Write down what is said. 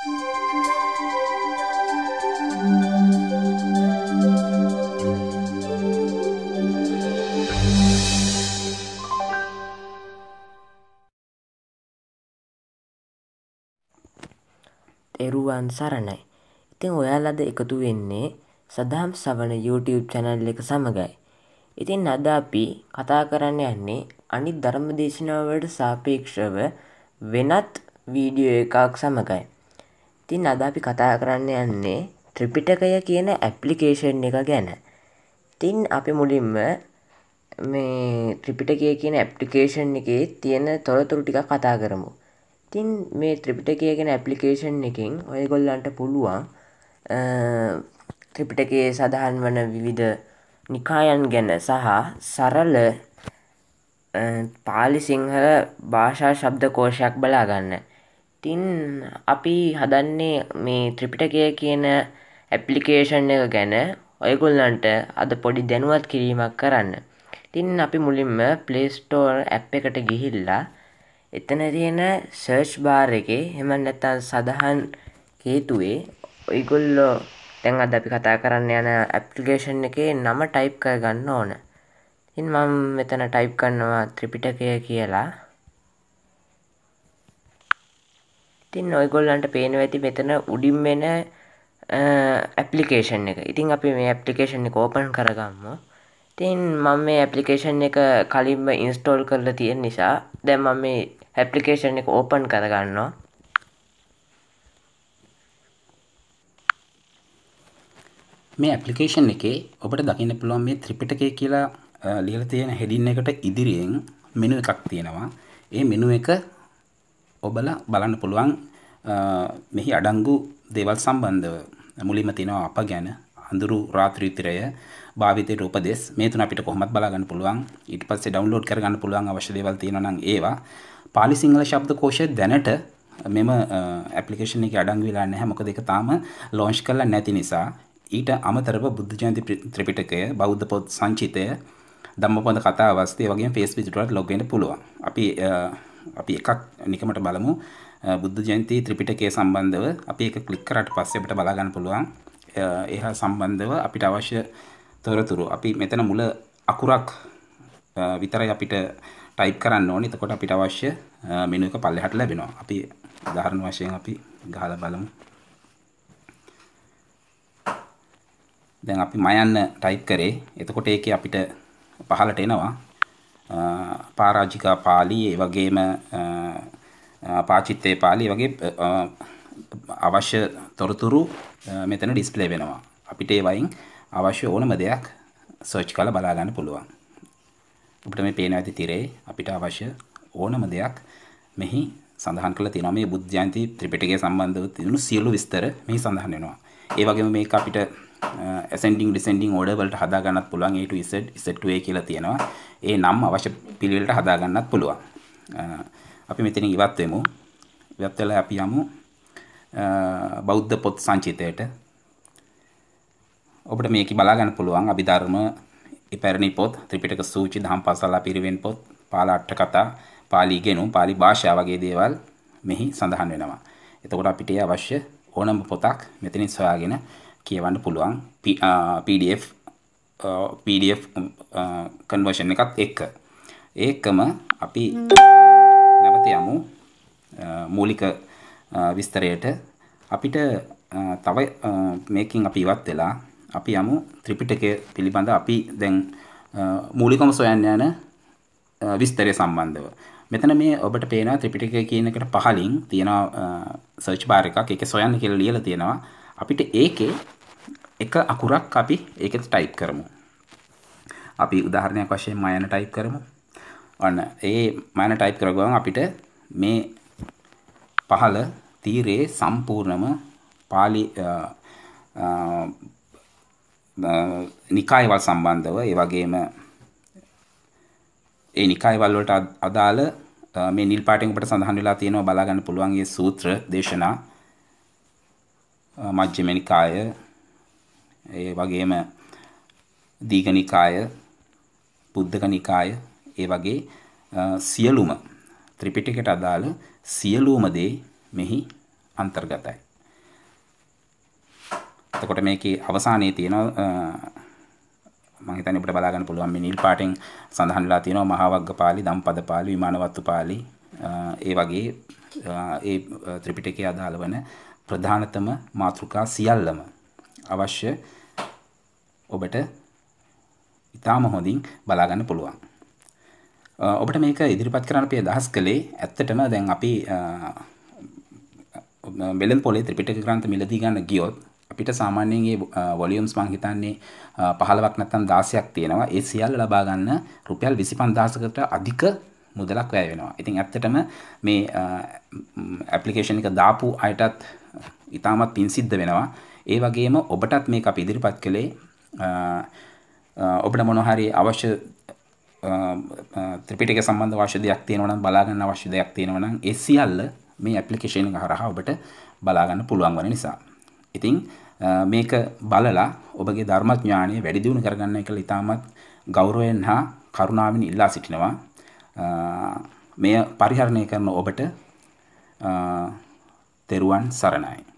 තෙරුවන් සරණයි. ඉතින් ඔයාලද එකතු වෙන්නේ සදහම් සවන YouTube චැනල් එක සමඟයි. ඉතින් අද අපි කතා කරන්න යන්නේ අනිත් ධර්ම දේශනාවට සාපේක්ෂව වෙනත් වීඩියෝ එකක් සමඟයි. තින් අද අපි කතා කරන්න යන්නේ ත්‍රිපිටකය කියන ඇප්ලිකේෂන් එක ගැන තින් අපි මුලින්ම මේ ත්‍රිපිටකය කියන ඇප්ලිකේෂන් එකේ තියෙන තොරතුරු ටික කතා කරමු තින් මේ ත්‍රිපිටකය ගෙන ඇප්ලිකේෂන් එකින් ඔයගොල්ලන්ට පුළුවන් ත්‍රිපිටකයේ සඳහන් වන විවිධ නිකායන් ගැන සහ සරල පාලි සිංහල භාෂා ශබ්ද කෝෂයක් බලා ගන්න තින් අපි හදන්නේ මේ ත්‍රිපිටකය කියන ඇප්ලිකේෂන් එක ගැන ඔයගොල්ලන්ට අද පොඩි දැනුවත් කිරීමක් කරන්න. තින් අපි මුලින්ම පලේස්ටෝර් ඇප් එකට ගිහිල්ලා එතන තියෙන සර්ච් බාර එක හෙමන් නැත්තන් සඳහන් කේතුවේ ඔයිගොල්ලෝ තැන් අද අපි කතා කරන්න යන ඇප්ලිකේෂන් එකේ නම ටයිප් කර ගන්න ඕන. ඉන් මම මෙතන ටයිප් කන්නවා ත්‍රිපිටකය කියලා ඉතින් ඔයගොල්ලන්ට පේනව ඇති මෙතන උඩින් වෙන ඇපලිකේෂන් එක ඉතින් අපි මේ ඇපලිකේෂන් එක ඕපන් කරගම්ම තින් මම මේ ඇපලිකේෂන් එක කලින්ම ඉන්ස්ටෝල් කරලා තියෙන් නිසා දැන් මම මේ ඇපලිකේෂන් එක ඕපන් කරගන්නවා මේ ඇපලිකේෂන් එකේ ඔබට දකින්න පුළුවන් මේ ත්‍රිපිටකය කියලා ලියලා තියෙන හෙඩින් එකට ඉදිරියෙන් මෙනු එකක් තියෙනවා ඒ මෙනු එක ඔබලා බලන්න පුළුවන් මෙහි අඩංගු දේවල් සම්බන්ධව මුලින්ම තියෙනවා අප ගැන අඳුරු රාත්‍රී තිරය භාවිතයට උපදෙස් මේ තුන අපිට කොහොමද බලා ගන්න පුළුවන් ඊට පස්සේ ඩවුන්ලෝඩ් කර ගන්න පුළුවන් අවශ්‍ය දේවල් තියෙනවා නම් ඒවා පාලි සිංහල ශබ්ද කෝෂය දැනට මෙම ඇප්ලිකේෂන් එකේ අඩංගු වෙලා නැහැ මොකද ඒක තාම ලොන්ච් කරලා නැති නිසා ඊට අමතරව බුද්ධ ජයන්ති ත්‍රිපිටකය බෞද්ධ පොත් සංචිතය ධම්මපද කතා අවස්ථේ වගේ ෆේස්බුක් වලට ලොග් වෙන්න පුළුවන් අපි අපි එකක් නිකමට බලමු බුද්ධ ජයන්ති ත්‍රිපිටකය සම්බන්ධව අපි එක ක්ලික් කරාට පස්සේ අපිට බලා ගන්න පුළුවන් එහා සම්බන්ධව අපිට අවශ්‍ය තොරතුරු අපි මෙතන මුල අකුරක් විතරයි අපිට ටයිප් කරන්න ඕනේ එතකොට අපිට අවශ්‍ය මෙනු එක පල්ලෙහාට ලැබෙනවා අපි උදාහරණ වශයෙන් අපි ගහලා බලමු දැන් අපි මයන්න ටයිප් කරේ එතකොට ඒකේ අපිට පහලට එනවා පාරාජිකා පාලි වගේම පාචිත්තේ පාලි වගේ අවශ්‍ය තොරතුරු මෙතන ඩිස්ප්ලේ වෙනවා. අපිට ඒවයින් අවශ්‍ය ඕනම දෙයක් සර්ච් කරලා බලා ගන්න පුළුවන්. අපිට මේ පේන ඇති තිරේ අපිට අවශ්‍ය ඕනම දෙයක් මෙහි සඳහන් කරලා තියෙනවා. මේ බුද්ධ ජයන්ති ත්‍රිපිටකය සම්බන්ධව තිබුණු සියලු විස්තර මෙහි සඳහන් වෙනවා. ඒ වගේම මේක අපිට ඇසෙන්ඩිං ඩිසෙන්ඩිං ඕඩර් වලට හදා ගන්නත් පුළුවන් A to Z Z to A කියලා තියෙනවා. ඒ නම් අවශ්‍ය පිළිවෙලට හදා ගන්නත් පුළුවන්. Uh, අපි මෙතන ඉවත් වෙමු. ඉවත් වෙලා අපි යමු uh, බෞද්ධ පොත් සංචිතයට. ඔබට මේක බලා ගන්න පුළුවන් අභිධර්ම ඉපැරණි පොත් ත්‍රිපිටක සූචි දහම් පාසලා පිරිවෙන් පොත් පාළ අට කතා පාලි ඉගෙනුම් පාලි භාෂාව වගේ දේවල් මෙහි සඳහන් වෙනවා. එතකොට අපිට අවශ්‍ය ඕනම පොතක් මෙතනින් සොයාගෙන කියවන්න පුළුවන් uh, PDF uh, PDF conversion um, uh, එකත් එක්ක ඒකම අපි නැවත යමු මූලික විස්තරයට අපිට තව මේකින් අපි ඉවත් වෙලා අපි යමු ත්‍රිපිටකය පිළිබඳ අපි දැන් මූලිකම සොයන්න යන විස්තරය සම්බන්ධව මෙතන මේ ඔබට පේනවා ත්‍රිපිටකය කියන එකට පහලින් තියෙනවා සර්ච් බාර් එකක් ඒකේ සොයන්න කියලා ලියලා තියෙනවා අපිට ඒකේ එක අකුරක් අපි ඒකෙන් ටයිප් කරමු. අපි උදාහරණයක් වශයෙන් මයන ටයිප් කරමු. ඔන්න ඒ මයන ටයිප් කරගම අපිට මේ පහළ තීරයේ සම්පූර්ණම පාලි නිකායවල් සම්බන්ධව ඒ වගේම ඒ නිකායවල් වලට අදාළ මේ නිල් පාටෙන් අපට සඳහන් වෙලා තියෙනවා බලා ගන්න පුළුවන් ඒ සූත්‍ර දේශනා මජ්ක්‍ධිම නිකාය ඒ වගේම දීඝනිකාය බුද්ධකනිකාය ඒ වගේ සියලුම ත්‍රිපිටකයට අදාළ සියලුම දේ මෙහි අන්තර්ගතයි. එතකොට මේකේ අවසානයේ තියෙන මම හිතන්නේ ඔබට බලා ගන්න පුළුවන් මේ නිල් පාටෙන් සඳහන් වෙලා තියෙනවා මහවග්ගපාලි, ධම්පදපාලි, විමානවත්තුපාලි ඒ වගේ ඒ ත්‍රිපිටකයේ අදාළ වන ප්‍රධානතම මාතෘකා සියල්ලම අවශ්‍ය ඔබට ඉතාම හොඳින් බලාගන්න පුළුවන්. ඔබට මේක ඉදිරිපත් කරන්න අපි අදහස් කළේ ඇත්තටම දැන් අපි බෙලන් පොලේ ත්‍රිපිටක ග්‍රන්ථ මිලදී ගන්න ගියොත් අපිට සාමාන්‍යයෙන් මේ වොලියම්ස් මං හිතන්නේ 15ක් නැත්නම් 16ක් තියෙනවා. ඒ සියල්ල ලබා ගන්න රුපියල් 25000කට අධික මුදලක් වැය වෙනවා. ඉතින් ඇත්තටම මේ ඇප්ලිකේෂන් එක දාපු අයටත් ඉතාමත් පිං සිද්ධ වෙනවා. ඒ වගේම ඔබටත් මේක අපි ඉදිරිපත් කළේ ඔබට මොනොහරි අවශ්‍ය ත්‍රිපිටක සම්බන්ධ අවශ්‍ය දෙයක් තියෙනවා නම් බලා ගන්න අවශ්‍ය දෙයක් තියෙනවා නම් ඒ සියල්ල මේ ඇප්ලිකේෂන් එක හරහා ඔබට බලා ගන්න පුළුවන් වෙන නිසා. ඉතින් මේක බලලා ඔබගේ ධර්මඥානය වැඩි දියුණු කරගන්න එක ඉතාමත් ගෞරවයෙන් හා කරුණාවෙන් ඉල්ලා සිටිනවා. මෙය පරිහරණය කරන ඔබට තෙරුවන් සරණයි